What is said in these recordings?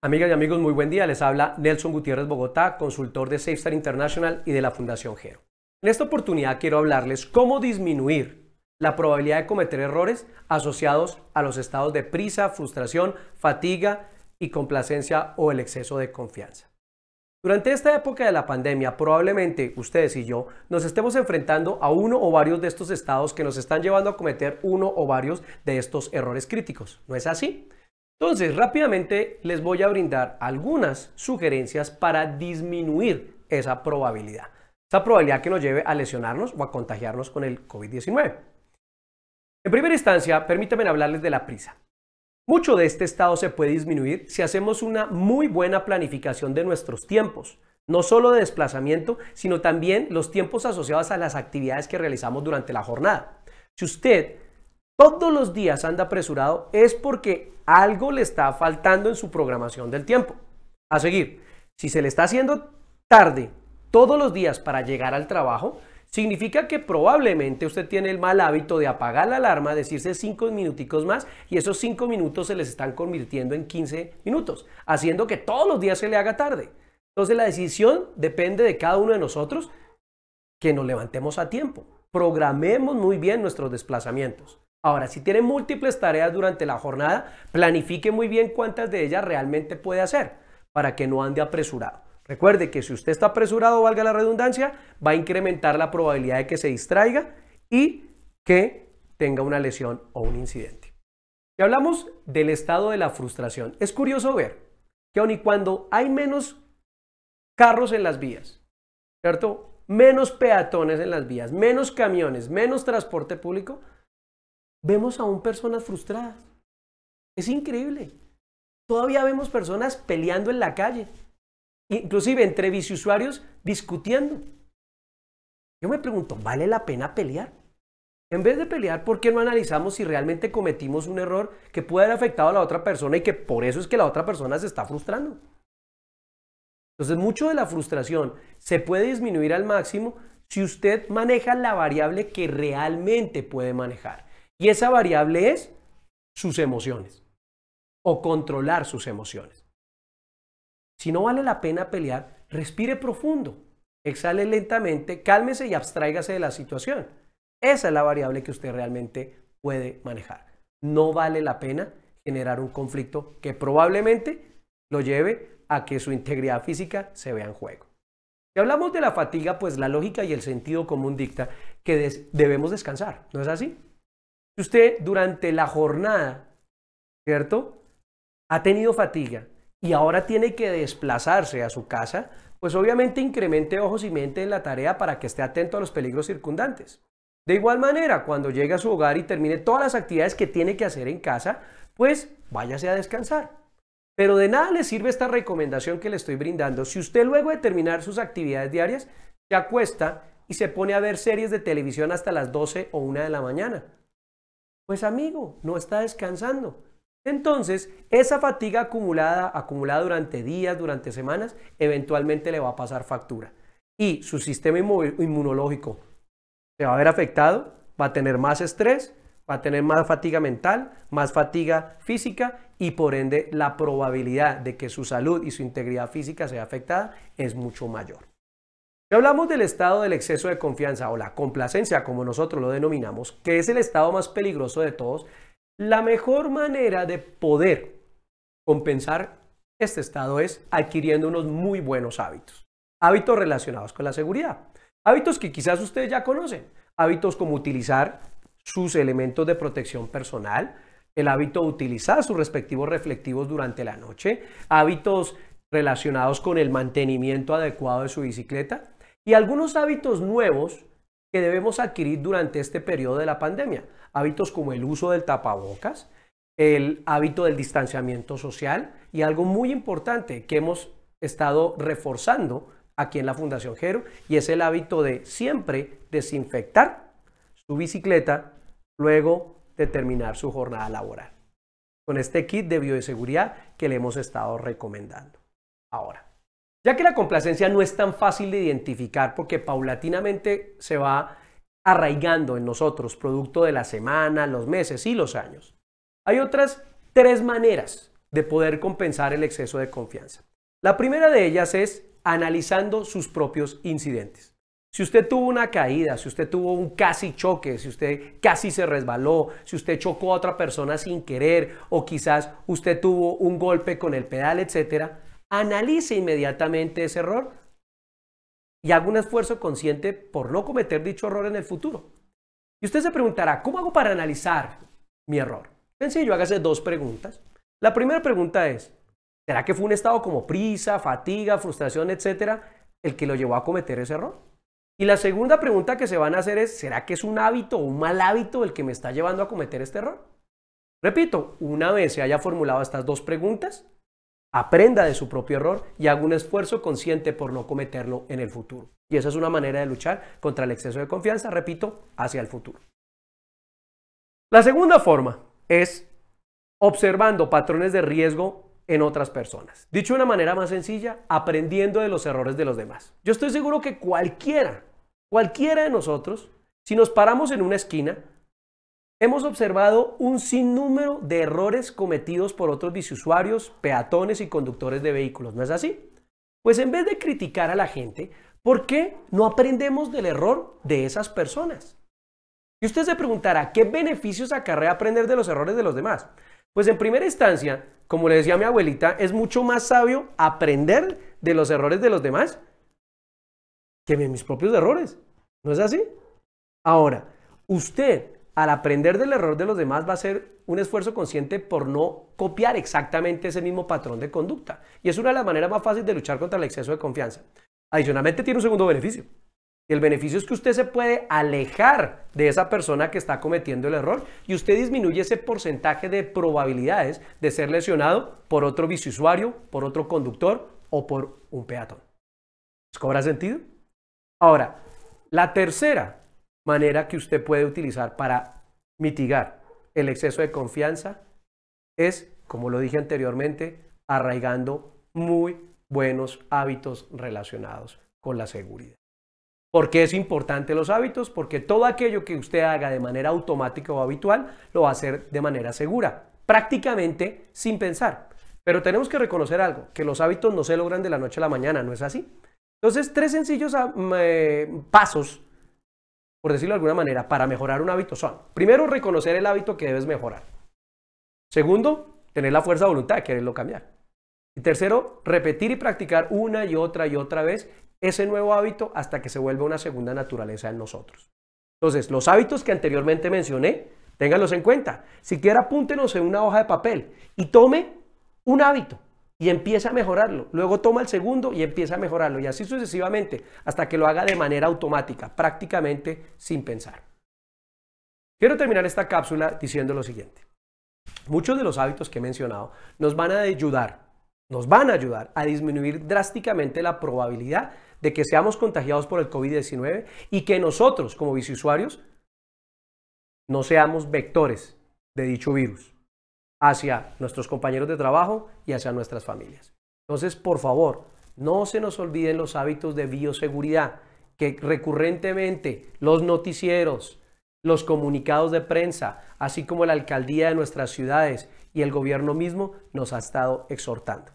Amigas y amigos, muy buen día. Les habla Nelson Gutiérrez Bogotá, consultor de SafeStar International y de la Fundación Gero. En esta oportunidad quiero hablarles cómo disminuir la probabilidad de cometer errores asociados a los estados de prisa, frustración, fatiga y complacencia o el exceso de confianza. Durante esta época de la pandemia, probablemente ustedes y yo nos estemos enfrentando a uno o varios de estos estados que nos están llevando a cometer uno o varios de estos errores críticos. ¿No es así? Entonces, rápidamente les voy a brindar algunas sugerencias para disminuir esa probabilidad. Esa probabilidad que nos lleve a lesionarnos o a contagiarnos con el COVID-19. En primera instancia, permítanme hablarles de la prisa. Mucho de este estado se puede disminuir si hacemos una muy buena planificación de nuestros tiempos, no solo de desplazamiento, sino también los tiempos asociados a las actividades que realizamos durante la jornada. Si usted todos los días anda apresurado es porque algo le está faltando en su programación del tiempo. A seguir, si se le está haciendo tarde todos los días para llegar al trabajo, significa que probablemente usted tiene el mal hábito de apagar la alarma, decirse cinco minuticos más y esos cinco minutos se les están convirtiendo en 15 minutos, haciendo que todos los días se le haga tarde. Entonces la decisión depende de cada uno de nosotros que nos levantemos a tiempo. Programemos muy bien nuestros desplazamientos. Ahora, si tiene múltiples tareas durante la jornada, planifique muy bien cuántas de ellas realmente puede hacer para que no ande apresurado. Recuerde que si usted está apresurado, valga la redundancia, va a incrementar la probabilidad de que se distraiga y que tenga una lesión o un incidente. Y hablamos del estado de la frustración. Es curioso ver que aun y cuando hay menos carros en las vías, ¿cierto? Menos peatones en las vías, menos camiones, menos transporte público, vemos aún personas frustradas. Es increíble. Todavía vemos personas peleando en la calle, inclusive entre viciusuarios discutiendo. Yo me pregunto, ¿vale la pena pelear? En vez de pelear, ¿por qué no analizamos si realmente cometimos un error que puede haber afectado a la otra persona y que por eso es que la otra persona se está frustrando? Entonces, mucho de la frustración se puede disminuir al máximo si usted maneja la variable que realmente puede manejar. Y esa variable es sus emociones o controlar sus emociones. Si no vale la pena pelear, respire profundo, exhale lentamente, cálmese y abstráigase de la situación. Esa es la variable que usted realmente puede manejar. No vale la pena generar un conflicto que probablemente lo lleve a que su integridad física se vea en juego. Si hablamos de la fatiga, pues la lógica y el sentido común dicta que debemos descansar, ¿no es así? Si usted durante la jornada, ¿cierto? Ha tenido fatiga y ahora tiene que desplazarse a su casa, pues obviamente incremente ojos y mente en la tarea para que esté atento a los peligros circundantes. De igual manera, cuando llegue a su hogar y termine todas las actividades que tiene que hacer en casa, pues váyase a descansar. Pero de nada le sirve esta recomendación que le estoy brindando si usted luego de terminar sus actividades diarias se acuesta y se pone a ver series de televisión hasta las 12 o 1 de la mañana pues amigo, no está descansando. Entonces, esa fatiga acumulada, acumulada durante días, durante semanas, eventualmente le va a pasar factura. Y su sistema inmunológico se va a ver afectado, va a tener más estrés, va a tener más fatiga mental, más fatiga física y por ende la probabilidad de que su salud y su integridad física sea afectada es mucho mayor. Si hablamos del estado del exceso de confianza o la complacencia, como nosotros lo denominamos, que es el estado más peligroso de todos, la mejor manera de poder compensar este estado es adquiriendo unos muy buenos hábitos. Hábitos relacionados con la seguridad. Hábitos que quizás ustedes ya conocen. Hábitos como utilizar sus elementos de protección personal, el hábito de utilizar sus respectivos reflectivos durante la noche, hábitos relacionados con el mantenimiento adecuado de su bicicleta, y algunos hábitos nuevos que debemos adquirir durante este periodo de la pandemia. Hábitos como el uso del tapabocas, el hábito del distanciamiento social y algo muy importante que hemos estado reforzando aquí en la Fundación Gero y es el hábito de siempre desinfectar su bicicleta luego de terminar su jornada laboral con este kit de bioseguridad que le hemos estado recomendando. Ahora, ya que la complacencia no es tan fácil de identificar porque paulatinamente se va arraigando en nosotros, producto de la semana, los meses y los años. Hay otras tres maneras de poder compensar el exceso de confianza. La primera de ellas es analizando sus propios incidentes. Si usted tuvo una caída, si usted tuvo un casi choque, si usted casi se resbaló, si usted chocó a otra persona sin querer o quizás usted tuvo un golpe con el pedal, etcétera, analice inmediatamente ese error y haga un esfuerzo consciente por no cometer dicho error en el futuro. Y usted se preguntará, ¿cómo hago para analizar mi error? Sencillo, hágase dos preguntas. La primera pregunta es, ¿será que fue un estado como prisa, fatiga, frustración, etcétera, el que lo llevó a cometer ese error? Y la segunda pregunta que se van a hacer es, ¿será que es un hábito o un mal hábito el que me está llevando a cometer este error? Repito, una vez se haya formulado estas dos preguntas, aprenda de su propio error y haga un esfuerzo consciente por no cometerlo en el futuro. Y esa es una manera de luchar contra el exceso de confianza, repito, hacia el futuro. La segunda forma es observando patrones de riesgo en otras personas. Dicho de una manera más sencilla, aprendiendo de los errores de los demás. Yo estoy seguro que cualquiera, cualquiera de nosotros, si nos paramos en una esquina, Hemos observado un sinnúmero de errores cometidos por otros disusuarios, peatones y conductores de vehículos, ¿no es así? Pues en vez de criticar a la gente, ¿por qué no aprendemos del error de esas personas? Y usted se preguntará, ¿qué beneficios acarrea aprender de los errores de los demás? Pues en primera instancia, como le decía mi abuelita, es mucho más sabio aprender de los errores de los demás que de mis propios errores. ¿No es así? Ahora, usted al aprender del error de los demás va a ser un esfuerzo consciente por no copiar exactamente ese mismo patrón de conducta. Y es una de las maneras más fáciles de luchar contra el exceso de confianza. Adicionalmente tiene un segundo beneficio. El beneficio es que usted se puede alejar de esa persona que está cometiendo el error y usted disminuye ese porcentaje de probabilidades de ser lesionado por otro viciusuario, por otro conductor o por un peatón. ¿Cobra sentido? Ahora, la tercera manera que usted puede utilizar para mitigar el exceso de confianza es, como lo dije anteriormente, arraigando muy buenos hábitos relacionados con la seguridad. ¿Por qué es importante los hábitos? Porque todo aquello que usted haga de manera automática o habitual lo va a hacer de manera segura, prácticamente sin pensar. Pero tenemos que reconocer algo, que los hábitos no se logran de la noche a la mañana, ¿no es así? Entonces, tres sencillos ah, mm, eh, pasos por decirlo de alguna manera, para mejorar un hábito son, primero, reconocer el hábito que debes mejorar. Segundo, tener la fuerza de voluntad de quererlo cambiar. Y tercero, repetir y practicar una y otra y otra vez ese nuevo hábito hasta que se vuelva una segunda naturaleza en nosotros. Entonces, los hábitos que anteriormente mencioné, ténganlos en cuenta. Siquiera apúntenos en una hoja de papel y tome un hábito y empieza a mejorarlo. Luego toma el segundo y empieza a mejorarlo. Y así sucesivamente, hasta que lo haga de manera automática, prácticamente sin pensar. Quiero terminar esta cápsula diciendo lo siguiente. Muchos de los hábitos que he mencionado nos van a ayudar, nos van a ayudar a disminuir drásticamente la probabilidad de que seamos contagiados por el COVID-19 y que nosotros, como viceusuarios, no seamos vectores de dicho virus hacia nuestros compañeros de trabajo y hacia nuestras familias. Entonces, por favor, no se nos olviden los hábitos de bioseguridad que recurrentemente los noticieros, los comunicados de prensa, así como la alcaldía de nuestras ciudades y el gobierno mismo nos ha estado exhortando.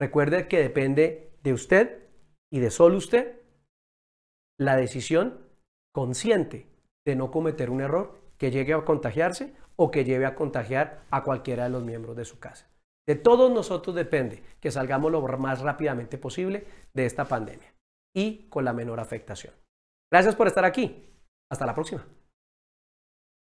Recuerde que depende de usted y de solo usted la decisión consciente de no cometer un error que llegue a contagiarse o que lleve a contagiar a cualquiera de los miembros de su casa. De todos nosotros depende que salgamos lo más rápidamente posible de esta pandemia y con la menor afectación. Gracias por estar aquí. Hasta la próxima.